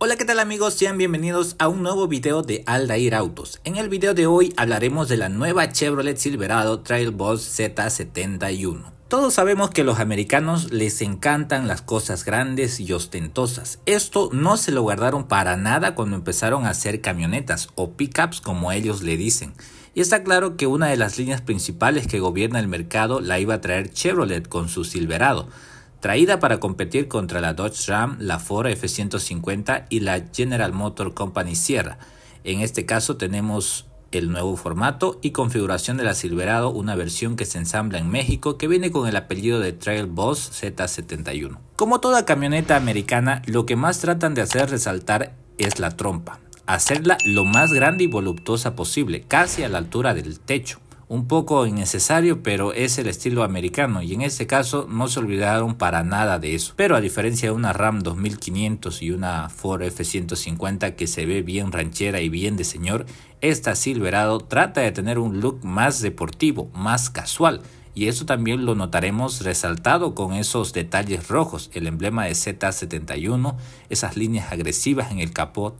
Hola qué tal amigos, sean bienvenidos a un nuevo video de Aldair Autos. En el video de hoy hablaremos de la nueva Chevrolet Silverado Trail Boss Z71. Todos sabemos que a los americanos les encantan las cosas grandes y ostentosas. Esto no se lo guardaron para nada cuando empezaron a hacer camionetas o pickups como ellos le dicen. Y está claro que una de las líneas principales que gobierna el mercado la iba a traer Chevrolet con su Silverado traída para competir contra la Dodge Ram, la Ford F-150 y la General Motor Company Sierra. En este caso tenemos el nuevo formato y configuración de la Silverado, una versión que se ensambla en México que viene con el apellido de Trail Boss Z71. Como toda camioneta americana, lo que más tratan de hacer resaltar es la trompa, hacerla lo más grande y voluptuosa posible, casi a la altura del techo un poco innecesario, pero es el estilo americano y en este caso no se olvidaron para nada de eso. Pero a diferencia de una RAM 2500 y una Ford F150 que se ve bien ranchera y bien de señor, esta Silverado trata de tener un look más deportivo, más casual. Y eso también lo notaremos resaltado con esos detalles rojos, el emblema de Z71, esas líneas agresivas en el capot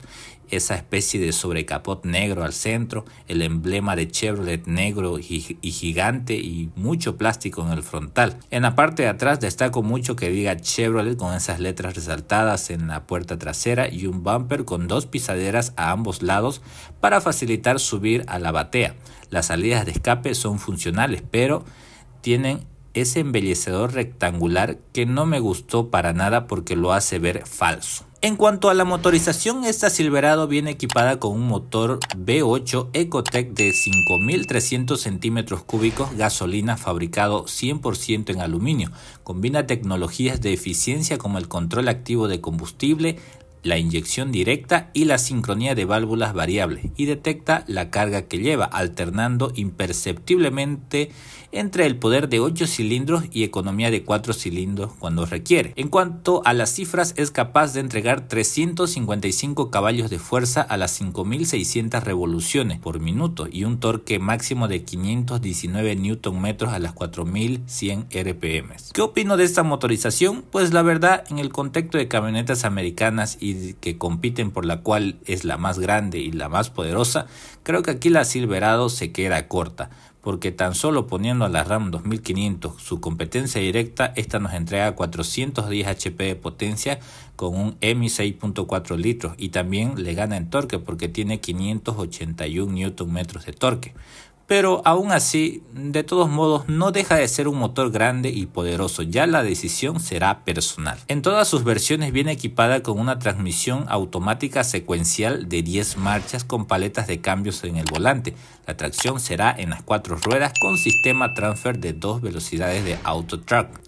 esa especie de sobrecapot negro al centro, el emblema de Chevrolet negro y gigante y mucho plástico en el frontal. En la parte de atrás destaco mucho que diga Chevrolet con esas letras resaltadas en la puerta trasera y un bumper con dos pisaderas a ambos lados para facilitar subir a la batea. Las salidas de escape son funcionales, pero tienen ese embellecedor rectangular que no me gustó para nada porque lo hace ver falso. En cuanto a la motorización, esta Silverado viene equipada con un motor V8 Ecotec de 5.300 centímetros cúbicos gasolina fabricado 100% en aluminio. Combina tecnologías de eficiencia como el control activo de combustible, la inyección directa y la sincronía de válvulas variables y detecta la carga que lleva, alternando imperceptiblemente entre el poder de 8 cilindros y economía de 4 cilindros cuando requiere. En cuanto a las cifras, es capaz de entregar 355 caballos de fuerza a las 5600 revoluciones por minuto y un torque máximo de 519 metros a las 4100 RPM. ¿Qué opino de esta motorización? Pues la verdad, en el contexto de camionetas americanas y que compiten por la cual es la más grande y la más poderosa, creo que aquí la Silverado se queda corta, porque tan solo poniendo a la RAM 2500 su competencia directa, esta nos entrega 410 HP de potencia con un EMI 6.4 litros y también le gana en torque porque tiene 581 Nm de torque pero aún así, de todos modos, no deja de ser un motor grande y poderoso, ya la decisión será personal. En todas sus versiones viene equipada con una transmisión automática secuencial de 10 marchas con paletas de cambios en el volante. La tracción será en las cuatro ruedas con sistema transfer de dos velocidades de auto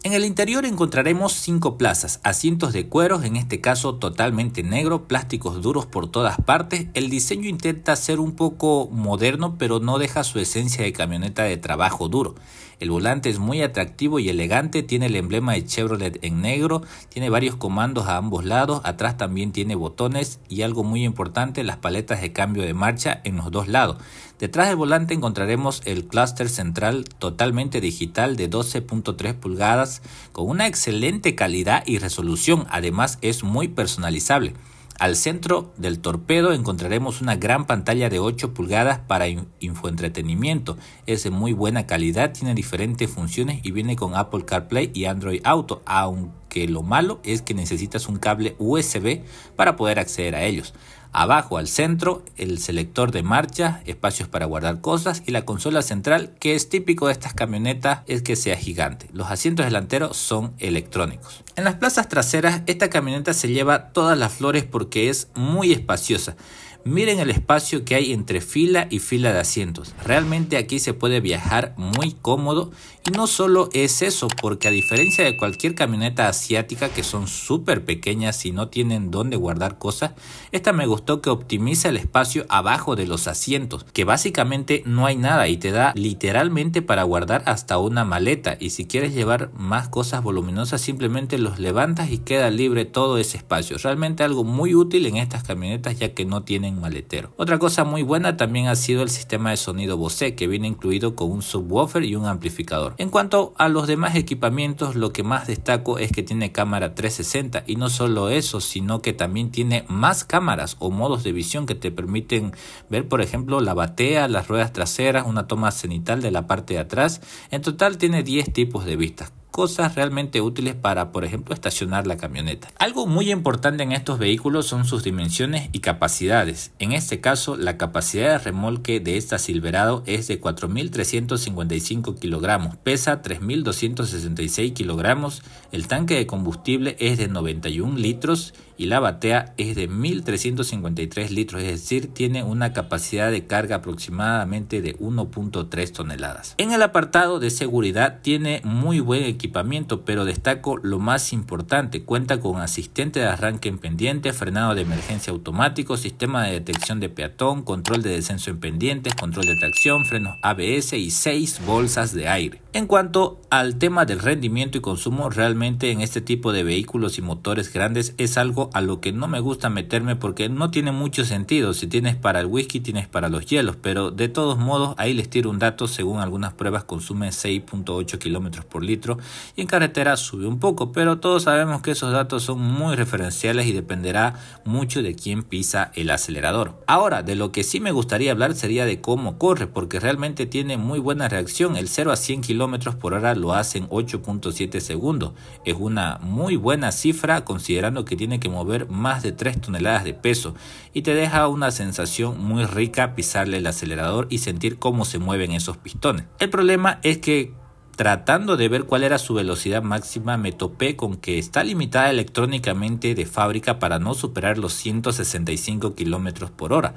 En el interior encontraremos cinco plazas, asientos de cueros en este caso totalmente negro, plásticos duros por todas partes. El diseño intenta ser un poco moderno, pero no deja su de camioneta de trabajo duro. El volante es muy atractivo y elegante, tiene el emblema de Chevrolet en negro, tiene varios comandos a ambos lados, atrás también tiene botones y algo muy importante, las paletas de cambio de marcha en los dos lados. Detrás del volante encontraremos el clúster central totalmente digital de 12.3 pulgadas con una excelente calidad y resolución, además es muy personalizable. Al centro del torpedo encontraremos una gran pantalla de 8 pulgadas para infoentretenimiento. Es de muy buena calidad, tiene diferentes funciones y viene con Apple CarPlay y Android Auto, aunque lo malo es que necesitas un cable USB para poder acceder a ellos. Abajo al centro el selector de marcha, espacios para guardar cosas y la consola central que es típico de estas camionetas es que sea gigante. Los asientos delanteros son electrónicos. En las plazas traseras esta camioneta se lleva todas las flores porque es muy espaciosa. Miren el espacio que hay entre fila y fila de asientos. Realmente aquí se puede viajar muy cómodo y no solo es eso, porque a diferencia de cualquier camioneta asiática que son súper pequeñas y no tienen dónde guardar cosas, esta me gustó que optimiza el espacio abajo de los asientos, que básicamente no hay nada y te da literalmente para guardar hasta una maleta y si quieres llevar más cosas voluminosas simplemente los levantas y queda libre todo ese espacio. Realmente algo muy útil en estas camionetas ya que no tienen maletero. Otra cosa muy buena también ha sido el sistema de sonido Bose que viene incluido con un subwoofer y un amplificador. En cuanto a los demás equipamientos, lo que más destaco es que tiene cámara 360 y no solo eso, sino que también tiene más cámaras o modos de visión que te permiten ver, por ejemplo, la batea, las ruedas traseras, una toma cenital de la parte de atrás. En total tiene 10 tipos de vistas cosas realmente útiles para, por ejemplo, estacionar la camioneta. Algo muy importante en estos vehículos son sus dimensiones y capacidades. En este caso, la capacidad de remolque de esta Silverado es de 4.355 kilogramos, pesa 3.266 kilogramos, el tanque de combustible es de 91 litros y la batea es de 1.353 litros, es decir, tiene una capacidad de carga aproximadamente de 1.3 toneladas. En el apartado de seguridad tiene muy buen equipo equipamiento, pero destaco lo más importante. Cuenta con asistente de arranque en pendiente, frenado de emergencia automático, sistema de detección de peatón, control de descenso en pendientes, control de tracción, frenos ABS y 6 bolsas de aire. En cuanto al tema del rendimiento y consumo, realmente en este tipo de vehículos y motores grandes es algo a lo que no me gusta meterme porque no tiene mucho sentido. Si tienes para el whisky, tienes para los hielos, pero de todos modos ahí les tiro un dato, según algunas pruebas consume 6.8 kilómetros por litro y en carretera sube un poco, pero todos sabemos que esos datos son muy referenciales y dependerá mucho de quién pisa el acelerador. Ahora, de lo que sí me gustaría hablar sería de cómo corre, porque realmente tiene muy buena reacción, el 0 a 100 kilómetros kilómetros por hora lo hacen 8.7 segundos. Es una muy buena cifra considerando que tiene que mover más de 3 toneladas de peso y te deja una sensación muy rica pisarle el acelerador y sentir cómo se mueven esos pistones. El problema es que tratando de ver cuál era su velocidad máxima, me topé con que está limitada electrónicamente de fábrica para no superar los 165 km por hora.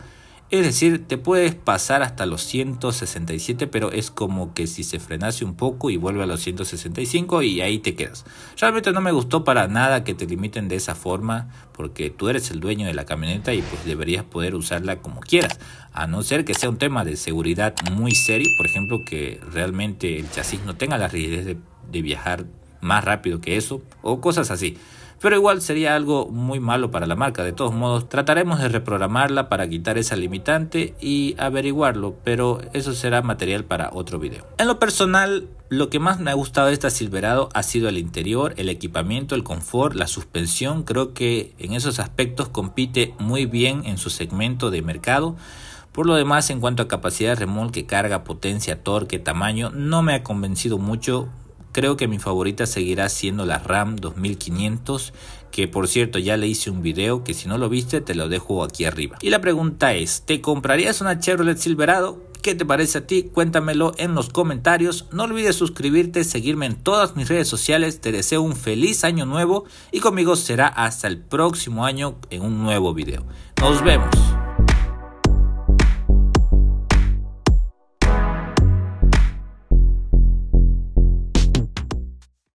Es decir, te puedes pasar hasta los 167, pero es como que si se frenase un poco y vuelve a los 165 y ahí te quedas. Realmente no me gustó para nada que te limiten de esa forma, porque tú eres el dueño de la camioneta y pues deberías poder usarla como quieras. A no ser que sea un tema de seguridad muy serio, por ejemplo, que realmente el chasis no tenga la rigidez de viajar más rápido que eso, o cosas así pero igual sería algo muy malo para la marca. De todos modos, trataremos de reprogramarla para quitar esa limitante y averiguarlo, pero eso será material para otro video. En lo personal, lo que más me ha gustado de esta Silverado ha sido el interior, el equipamiento, el confort, la suspensión. Creo que en esos aspectos compite muy bien en su segmento de mercado. Por lo demás, en cuanto a capacidad de remolque, carga, potencia, torque, tamaño, no me ha convencido mucho. Creo que mi favorita seguirá siendo la RAM 2500, que por cierto ya le hice un video que si no lo viste te lo dejo aquí arriba. Y la pregunta es, ¿te comprarías una Chevrolet Silverado? ¿Qué te parece a ti? Cuéntamelo en los comentarios. No olvides suscribirte, seguirme en todas mis redes sociales. Te deseo un feliz año nuevo y conmigo será hasta el próximo año en un nuevo video. Nos vemos.